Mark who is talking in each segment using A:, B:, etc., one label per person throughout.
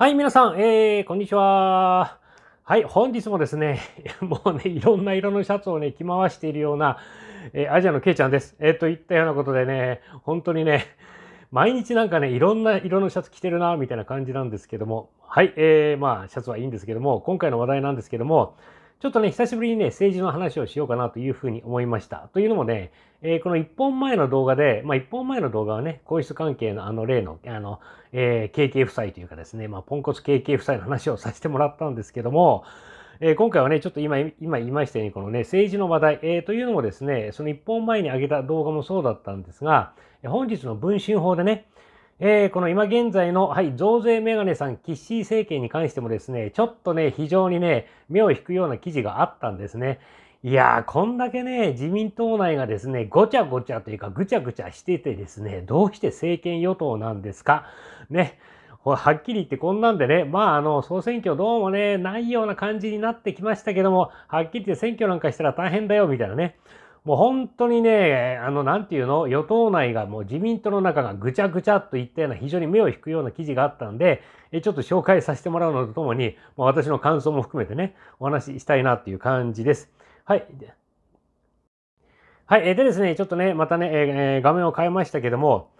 A: はい、皆さん、えー、こんにちは。はい、本日もですね、もうね、いろんな色のシャツをね、着回しているような、えー、アジアのケイちゃんです。えー、と言ったようなことでね、本当にね、毎日なんかね、いろんな色のシャツ着てるな、みたいな感じなんですけども、はい、えー、まあ、シャツはいいんですけども、今回の話題なんですけども、ちょっとね、久しぶりにね、政治の話をしようかなというふうに思いました。というのもね、えー、この1本前の動画で、まあ、1本前の動画はね、皇室関係のあの例の、あの、えー、KK 夫妻というかですね、まあ、ポンコツ KK 夫妻の話をさせてもらったんですけども、えー、今回はね、ちょっと今、今言いましたように、このね、政治の話題、えー、というのもですね、その1本前に上げた動画もそうだったんですが、本日の文春法でね、えー、この今現在の、はい、増税メガネさん、キッシー政権に関してもですね、ちょっとね、非常にね、目を引くような記事があったんですね。いやー、こんだけね、自民党内がですね、ごちゃごちゃというか、ぐちゃぐちゃしててですね、どうして政権与党なんですかね。はっきり言ってこんなんでね、まああの、総選挙どうもね、ないような感じになってきましたけども、はっきり言って選挙なんかしたら大変だよ、みたいなね。もう本当にね、あの、なんていうの、与党内がもう自民党の中がぐちゃぐちゃといったような、非常に目を引くような記事があったんで、ちょっと紹介させてもらうのとともに、もう私の感想も含めてね、お話ししたいなっていう感じです。はい。はい。でですね、ちょっとね、またね、え画面を変えましたけども、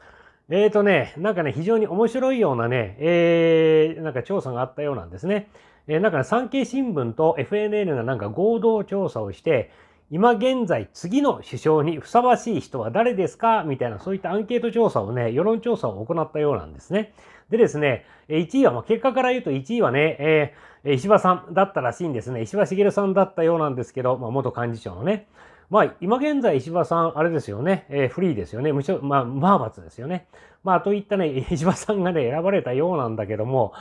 A: えーとね、なんかね、非常に面白いようなね、えー、なんか調査があったようなんですね。えー、なんか、ね、産経新聞と FNN がなんか合同調査をして、今現在次の首相にふさわしい人は誰ですかみたいなそういったアンケート調査をね、世論調査を行ったようなんですね。でですね、1位は、まあ、結果から言うと1位はね、えー、石破さんだったらしいんですね。石破茂さんだったようなんですけど、まあ、元幹事長のね。まあ、今現在石破さん、あれですよね、えー、フリーですよね、無所、まあ、マーバツですよね。まあ、といったね、石破さんがね、選ばれたようなんだけども、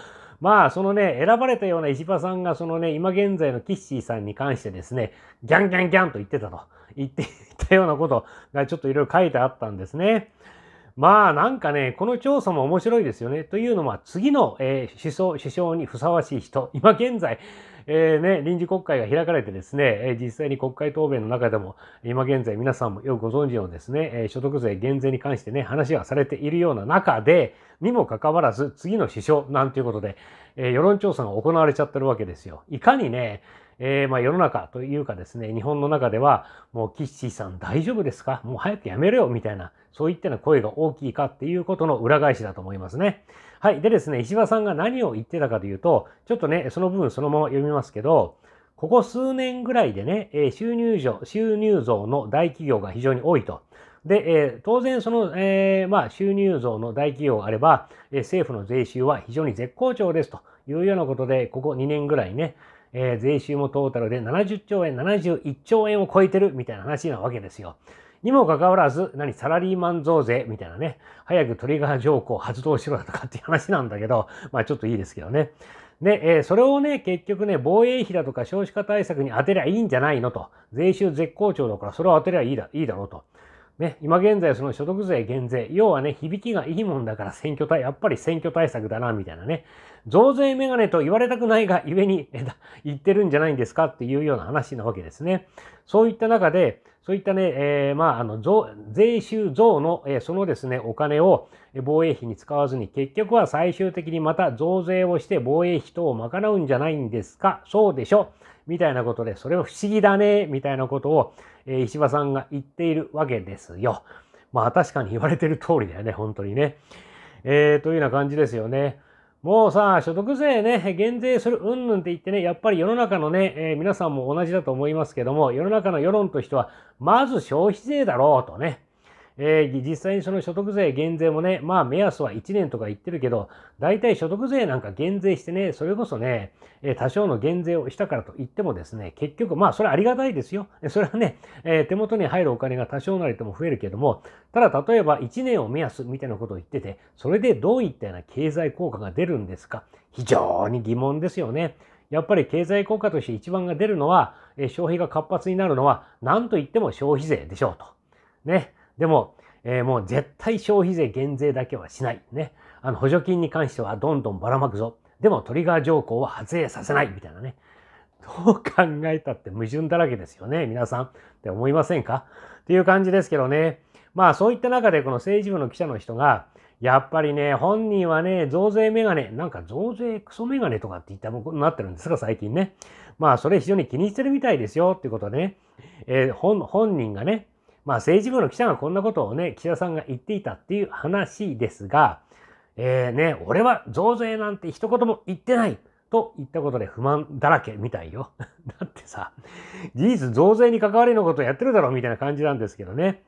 A: まあ、そのね、選ばれたような石破さんが、そのね、今現在のキッシーさんに関してですね、ギャンギャンギャンと言ってたと、言っていたようなことがちょっといろいろ書いてあったんですね。まあなんかね、この調査も面白いですよね。というのは次の、えー、首相、首相にふさわしい人、今現在、えー、ね、臨時国会が開かれてですね、実際に国会答弁の中でも、今現在皆さんもよくご存知のですね、所得税減税に関してね、話がされているような中で、にもかかわらず、次の首相なんていうことで、え世論調査が行われちゃってるわけですよ。いかにね、えー、まあ世の中というかですね、日本の中では、もう岸さん大丈夫ですかもう早くやめろよみたいな、そういったような声が大きいかっていうことの裏返しだと思いますね。はい。でですね、石破さんが何を言ってたかというと、ちょっとね、その部分そのまま読みますけど、ここ数年ぐらいでね、え収入増、収入増の大企業が非常に多いと。で、え当然その、えー、まあ、収入増の大企業があれば、え政府の税収は非常に絶好調ですというようなことで、ここ2年ぐらいね、えー、税収もトータルで70兆円、71兆円を超えてるみたいな話なわけですよ。にもかかわらず、何、サラリーマン増税みたいなね、早くトリガー条項発動しろだとかっていう話なんだけど、まあちょっといいですけどね。で、えー、それをね、結局ね、防衛費だとか少子化対策に当てりゃいいんじゃないのと。税収絶好調だから、それを当てりゃいいだ、いいだろうと。ね、今現在その所得税減税、要はね、響きがいいもんだから選挙対、やっぱり選挙対策だな、みたいなね。増税メガネと言われたくないがゆえに言ってるんじゃないんですかっていうような話なわけですね。そういった中で、そういったね、えー、まあ、あの、税収増の、えー、そのですね、お金を防衛費に使わずに、結局は最終的にまた増税をして防衛費等を賄うんじゃないんですかそうでしょみたいなことで、それは不思議だね、みたいなことを、え石破さんが言っているわけですよ。まあ確かに言われてる通りだよね、本当にね。えー、というような感じですよね。もうさ、所得税ね、減税するうんぬんって言ってね、やっぱり世の中のね、えー、皆さんも同じだと思いますけども、世の中の世論としては、まず消費税だろうとね。えー、実際にその所得税減税もね、まあ目安は1年とか言ってるけど、大体所得税なんか減税してね、それこそね、え多少の減税をしたからといってもですね、結局、まあそれありがたいですよ。それはね、えー、手元に入るお金が多少なりとも増えるけども、ただ例えば1年を目安みたいなことを言ってて、それでどういったような経済効果が出るんですか非常に疑問ですよね。やっぱり経済効果として一番が出るのは、え消費が活発になるのは、何と言っても消費税でしょうと。ね。でも、えー、もう絶対消費税減税だけはしない。ね。あの、補助金に関してはどんどんばらまくぞ。でもトリガー条項は発令させない。みたいなね。どう考えたって矛盾だらけですよね。皆さん。って思いませんかっていう感じですけどね。まあそういった中でこの政治部の記者の人が、やっぱりね、本人はね、増税メガネ、なんか増税クソメガネとかって言ったことになってるんですが、最近ね。まあ、それ非常に気にしてるみたいですよ、っていうことでね。えー、本人がね、まあ、政治部の記者がこんなことをね、岸田さんが言っていたっていう話ですが、えー、ね、俺は増税なんて一言も言ってないと言ったことで不満だらけみたいよ。だってさ、事実増税に関わりのことやってるだろうみたいな感じなんですけどね。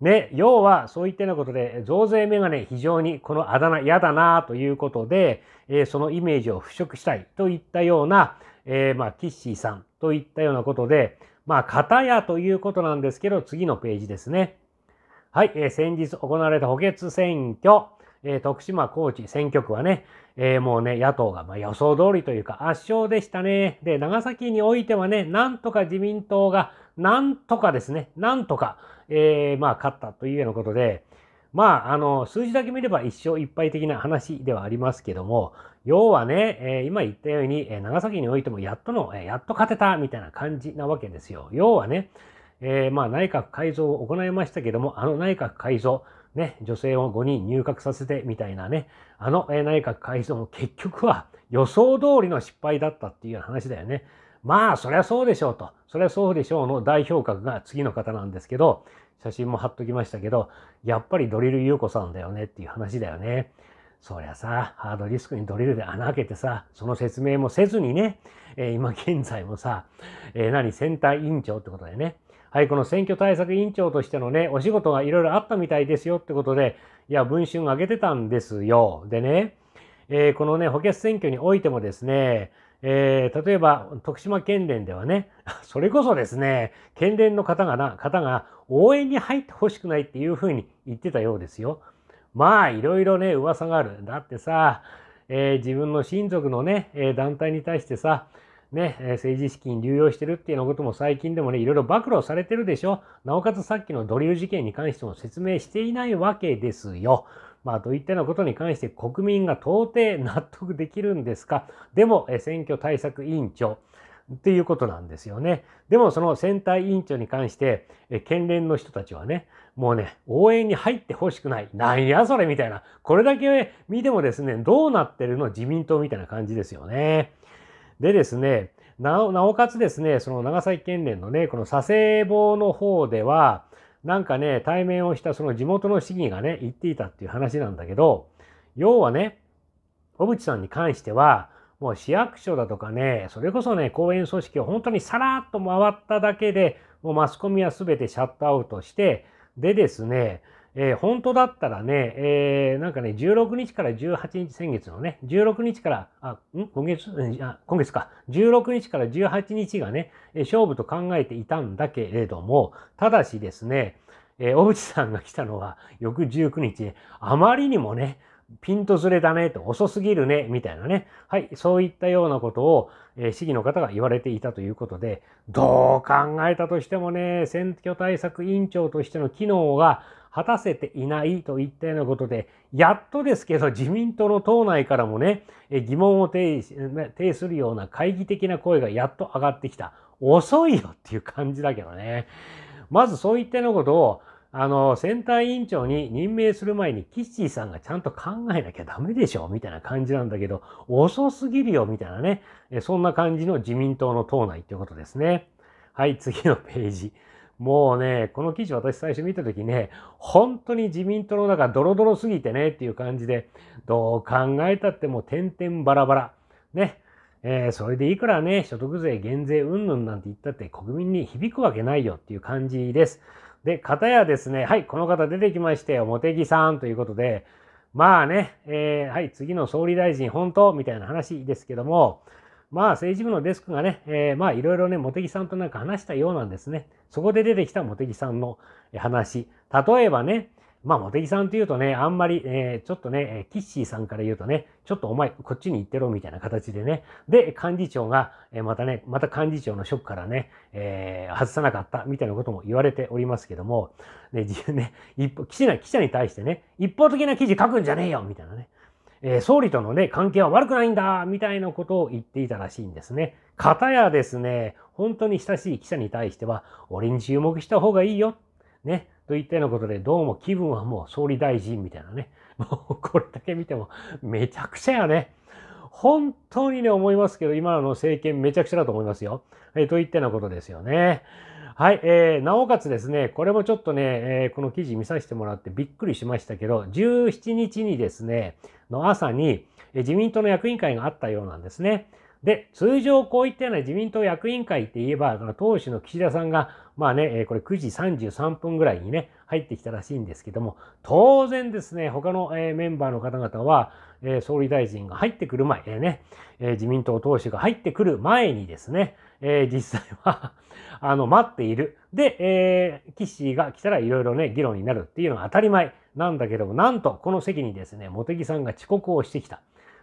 A: ね、要はそういったようなことで、増税メガネ非常にこのあだ名嫌だなということで、えー、そのイメージを払拭したいといったような、えー、まあ、キッシーさんといったようなことで、まあ、型やということなんですけど、次のページですね。はい、えー、先日行われた補欠選挙、えー、徳島高知選挙区はね、えー、もうね、野党がま予想通りというか圧勝でしたね。で、長崎においてはね、なんとか自民党が、なんとかですね、なんとか、えー、まあ、勝ったというようなことで、まあ、あの、数字だけ見れば一生いっぱい的な話ではありますけども、要はね、え今言ったように、え長崎においてもやっとの、えやっと勝てたみたいな感じなわけですよ。要はね、えー、まあ内閣改造を行いましたけども、あの内閣改造、ね、女性を5人入閣させてみたいなね、あの内閣改造も結局は予想通りの失敗だったっていう話だよね。まあ、そりゃそうでしょうと。そりゃそうでしょうの代表格が次の方なんですけど、写真も貼っときましたけど、やっぱりドリル優子さんだよねっていう話だよね。そりゃさ、ハードディスクにドリルで穴開けてさ、その説明もせずにね、えー、今現在もさ、えー、何、選対委員長ってことでね、はい、この選挙対策委員長としてのね、お仕事がいろいろあったみたいですよってことで、いや、文春挙げてたんですよ。でね、えー、このね、補欠選挙においてもですね、えー、例えば徳島県連ではね、それこそですね、県連の方がな、方が応援に入ってほしくないっていうふうに言ってたようですよ。まあいろいろね噂があるだってさ、えー、自分の親族のね、え団体に対してさね、政治資金流用してるっていうようなことも最近でもね、いろいろ暴露されてるでしょ。なおかつさっきのドリー事件に関しても説明していないわけですよ。まあ、といったようなことに関して国民が到底納得できるんですか。でも、選挙対策委員長、っていうことなんですよね。でもその選対委員長に関して、え県連の人たちはね、もうね、応援に入ってほしくない。なんやそれみたいな。これだけ見てもですね、どうなってるの自民党みたいな感じですよね。でですね、なおかつですね、その長崎県連のね、この佐世保の方では、なんかね、対面をしたその地元の市議がね、言っていたっていう話なんだけど、要はね、小渕さんに関しては、もう市役所だとかね、それこそね、公園組織を本当にさらっと回っただけで、もうマスコミは全てシャットアウトして、でですね、えー、本当だったらね、えー、なんかね、16日から18日、先月のね、16日から、あ、ん今月あ、今月か、16日から18日がね、勝負と考えていたんだけれども、ただしですね、えー、小渕さんが来たのは翌19日、あまりにもね、ピントずれだねと遅すぎるねみたいなね。はい、そういったようなことを、え市議の方が言われていたということで、どう考えたとしてもね、選挙対策委員長としての機能が果たせていないといったようなことで、やっとですけど自民党の党内からもね、疑問を呈するような懐疑的な声がやっと上がってきた。遅いよっていう感じだけどね。まずそういったようなことを、あの、選対委員長に任命する前にキッシーさんがちゃんと考えなきゃダメでしょみたいな感じなんだけど、遅すぎるよみたいなね。そんな感じの自民党の党内っていうことですね。はい、次のページ。もうね、この記事私最初見た時ね、本当に自民党の中ドロドロすぎてねっていう感じで、どう考えたってもう点々バラバラ。ね。えー、それでいくらね、所得税減税うんぬんなんて言ったって国民に響くわけないよっていう感じです。で、片やですね、はい、この方出てきまして、よ、茂木さんということで、まあね、えー、はい、次の総理大臣、本当みたいな話ですけども、まあ政治部のデスクがね、えー、まあいろいろね、茂木さんとなんか話したようなんですね。そこで出てきた茂木さんの話。例えばね、まあ、茂木さんというとね、あんまり、えー、ちょっとね、キッシーさんから言うとね、ちょっとお前、こっちに行ってろ、みたいな形でね。で、幹事長が、えー、またね、また幹事長の職からね、えー、外さなかった、みたいなことも言われておりますけども、ね、自分ね、一方、記者記者に対してね、一方的な記事書くんじゃねえよ、みたいなね。えー、総理とのね、関係は悪くないんだ、みたいなことを言っていたらしいんですね。かたやですね、本当に親しい記者に対しては、俺に注目した方がいいよ。ね。といったようなことで、どうも気分はもう総理大臣みたいなね。もうこれだけ見てもめちゃくちゃやね。本当にね、思いますけど、今の政権めちゃくちゃだと思いますよ。えといったようなことですよね。はい、えー、なおかつですね、これもちょっとね、えー、この記事見させてもらってびっくりしましたけど、17日にですね、の朝に、え自民党の役員会があったようなんですね。で、通常こういったような自民党役員会って言えば、党首の岸田さんがまあね、これ9時33分ぐらいにね、入ってきたらしいんですけども、当然ですね、他のメンバーの方々は、総理大臣が入ってくる前、ね、自民党党首が入ってくる前にですね、実際は あの、待っている。で、えー、岸が来たらいろいろね、議論になるっていうのは当たり前なんだけども、なんと、この席にですね、茂木さんが遅刻をしてきた。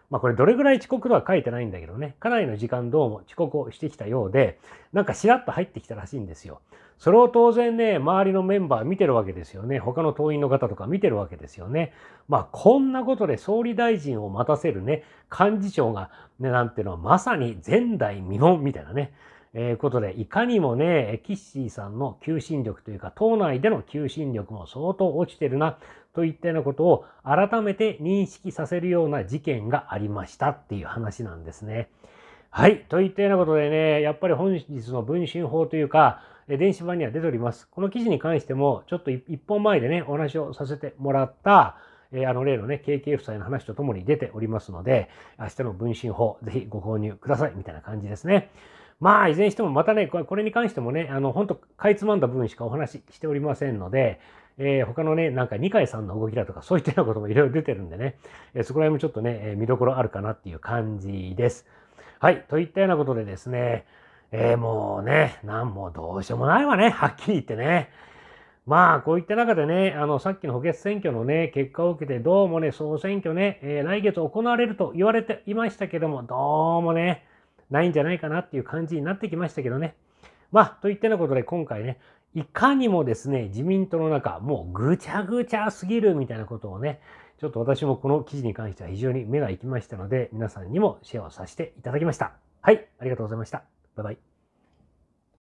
A: まあこれどれぐらい遅刻とは書いてないんだけどね、かなりの時間どうも遅刻をしてきたようで、なんかしらっと入ってきたらしいんですよ。それを当然ね、周りのメンバー見てるわけですよね。他の党員の方とか見てるわけですよね。まあこんなことで総理大臣を待たせるね、幹事長がね、なんていうのはまさに前代未聞みたいなね。えー、ことで、いかにもね、キッシーさんの求心力というか、党内での求心力も相当落ちてるな、といったようなことを改めて認識させるような事件がありましたっていう話なんですね。はい。といったようなことでね、やっぱり本日の文春法というか、電子版には出ております。この記事に関しても、ちょっと一本前でね、お話をさせてもらった、えー、あの例のね、KK 夫妻の話とともに出ておりますので、明日の文春法、ぜひご購入ください、みたいな感じですね。まあ、いずれにしてもまたね、これに関してもね、あの、本当かいつまんだ部分しかお話ししておりませんので、えー、他のね、なんか二階さんの動きだとか、そういったようなこともいろいろ出てるんでね、えー、そこら辺もちょっとね、えー、見どころあるかなっていう感じです。はい、といったようなことでですね、えー、もうね、なんもどうしようもないわね、はっきり言ってね。まあ、こういった中でね、あの、さっきの補欠選挙のね、結果を受けて、どうもね、総選挙ね、えー、来月行われると言われていましたけども、どうもね、ないんじゃないかなっていう感じになってきましたけどね。まあ、といったようなことで今回ね、いかにもですね、自民党の中、もうぐちゃぐちゃすぎるみたいなことをね、ちょっと私もこの記事に関しては非常に目が行きましたので、皆さんにもシェアをさせていただきました。はい、ありがとうございました。バイバイ。